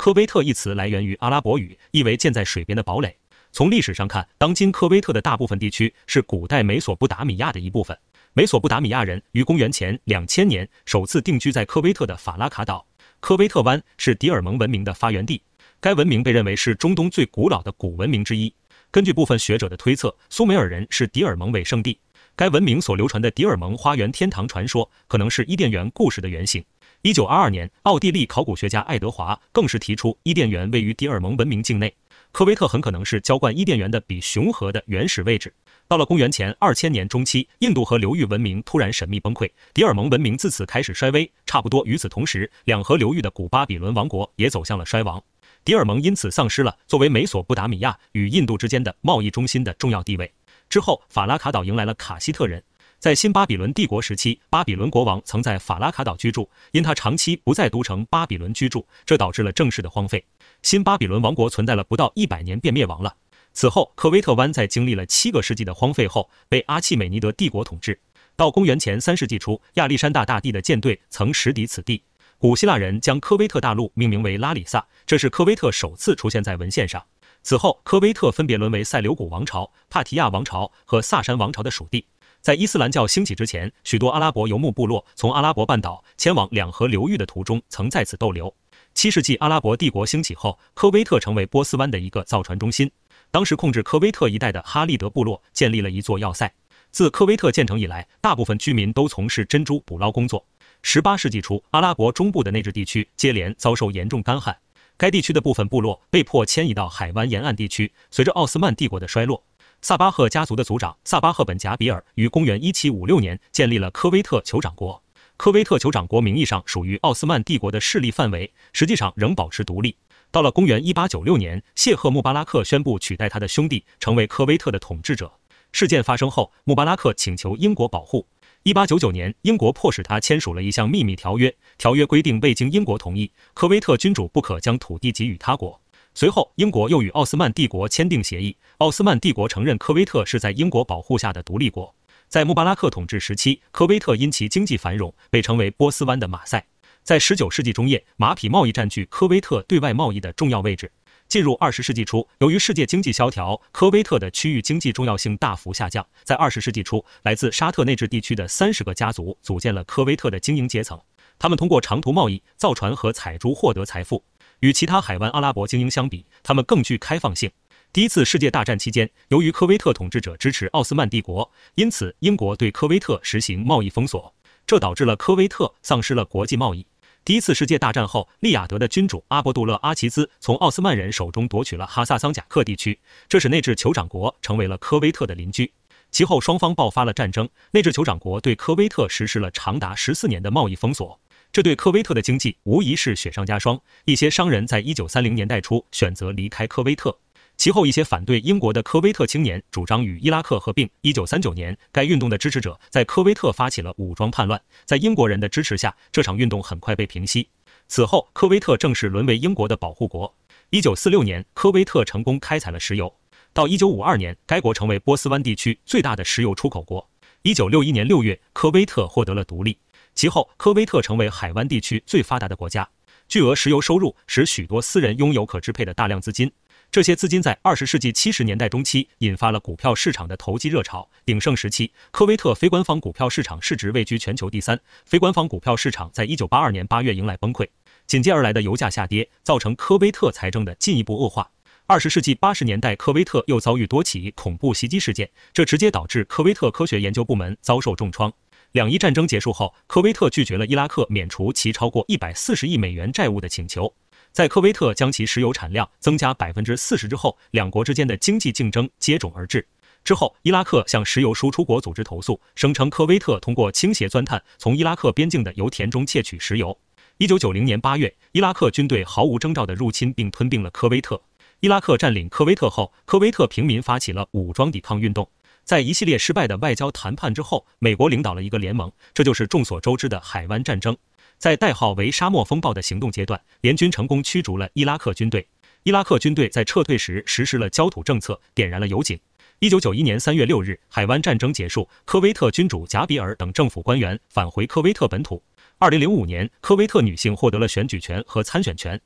科威特一词来源于阿拉伯语，意为建在水边的堡垒。从历史上看，当今科威特的大部分地区是古代美索不达米亚的一部分。美索不达米亚人于公元前两千年首次定居在科威特的法拉卡岛。科威特湾是迪尔蒙文明的发源地，该文明被认为是中东最古老的古文明之一。根据部分学者的推测，苏美尔人是迪尔蒙伪圣地。该文明所流传的迪尔蒙花园天堂传说，可能是伊甸园故事的原型。一九二二年，奥地利考古学家爱德华更是提出，伊甸园位于迪尔蒙文明境内，科威特很可能是浇灌伊甸园的比熊河的原始位置。到了公元前二千年中期，印度河流域文明突然神秘崩溃，迪尔蒙文明自此开始衰微。差不多与此同时，两河流域的古巴比伦王国也走向了衰亡，迪尔蒙因此丧失了作为美索不达米亚与印度之间的贸易中心的重要地位。之后，法拉卡岛迎来了卡西特人。在新巴比伦帝国时期，巴比伦国王曾在法拉卡岛居住。因他长期不在都城巴比伦居住，这导致了正式的荒废。新巴比伦王国存在了不到一百年便灭亡了。此后，科威特湾在经历了七个世纪的荒废后，被阿契美尼德帝国统治。到公元前三世纪初，亚历山大大帝的舰队曾驶抵此地。古希腊人将科威特大陆命名为拉里萨，这是科威特首次出现在文献上。此后，科威特分别沦为塞琉古王朝、帕提亚王朝和萨珊王朝的属地。在伊斯兰教兴起之前，许多阿拉伯游牧部落从阿拉伯半岛迁往两河流域的途中曾在此逗留。七世纪阿拉伯帝国兴起后，科威特成为波斯湾的一个造船中心。当时控制科威特一带的哈利德部落建立了一座要塞。自科威特建成以来，大部分居民都从事珍珠捕捞工作。十八世纪初，阿拉伯中部的那片地区接连遭受严重干旱，该地区的部分部落被迫迁移到海湾沿岸地区。随着奥斯曼帝国的衰落。萨巴赫家族的族长萨巴赫本贾比尔于公元一七五六年建立了科威特酋长国。科威特酋长国名义上属于奥斯曼帝国的势力范围，实际上仍保持独立。到了公元一八九六年，谢赫穆巴拉克宣布取代他的兄弟成为科威特的统治者。事件发生后，穆巴拉克请求英国保护。一八九九年，英国迫使他签署了一项秘密条约，条约规定未经英国同意，科威特君主不可将土地给予他国。随后，英国又与奥斯曼帝国签订协议，奥斯曼帝国承认科威特是在英国保护下的独立国。在穆巴拉克统治时期，科威特因其经济繁荣被称为波斯湾的马赛。在十九世纪中叶，马匹贸易占据科威特对外贸易的重要位置。进入二十世纪初，由于世界经济萧条，科威特的区域经济重要性大幅下降。在二十世纪初，来自沙特内治地区的三十个家族组建了科威特的经营阶层，他们通过长途贸易、造船和采珠获得财富。与其他海湾阿拉伯精英相比，他们更具开放性。第一次世界大战期间，由于科威特统治者支持奥斯曼帝国，因此英国对科威特实行贸易封锁，这导致了科威特丧失了国际贸易。第一次世界大战后，利雅得的君主阿卜杜勒阿齐兹从奥斯曼人手中夺取了哈萨桑贾克地区，这使内治酋长国成为了科威特的邻居。其后，双方爆发了战争，内治酋长国对科威特实施了长达十四年的贸易封锁。这对科威特的经济无疑是雪上加霜。一些商人在一九三零年代初选择离开科威特，其后一些反对英国的科威特青年主张与伊拉克合并。一九三九年，该运动的支持者在科威特发起了武装叛乱，在英国人的支持下，这场运动很快被平息。此后，科威特正式沦为英国的保护国。一九四六年，科威特成功开采了石油。到一九五二年，该国成为波斯湾地区最大的石油出口国。一九六一年六月，科威特获得了独立。其后，科威特成为海湾地区最发达的国家。巨额石油收入使许多私人拥有可支配的大量资金，这些资金在二十世纪七十年代中期引发了股票市场的投机热潮。鼎盛时期，科威特非官方股票市场市值位居全球第三。非官方股票市场在一九八二年八月迎来崩溃，紧接而来的油价下跌造成科威特财政的进一步恶化。二十世纪八十年代，科威特又遭遇多起恐怖袭击事件，这直接导致科威特科学研究部门遭受重创。两伊战争结束后，科威特拒绝了伊拉克免除其超过一百四十亿美元债务的请求。在科威特将其石油产量增加百分之四十之后，两国之间的经济竞争接踵而至。之后，伊拉克向石油输出国组织投诉，声称科威特通过倾斜钻探从伊拉克边境的油田中窃取石油。一九九零年八月，伊拉克军队毫无征兆的入侵并吞并了科威特。伊拉克占领科威特后，科威特平民发起了武装抵抗运动。在一系列失败的外交谈判之后，美国领导了一个联盟，这就是众所周知的海湾战争。在代号为“沙漠风暴”的行动阶段，联军成功驱逐了伊拉克军队。伊拉克军队在撤退时实施了焦土政策，点燃了油井。一九九一年三月六日，海湾战争结束，科威特君主贾比尔等政府官员返回科威特本土。二零零五年，科威特女性获得了选举权和参选权。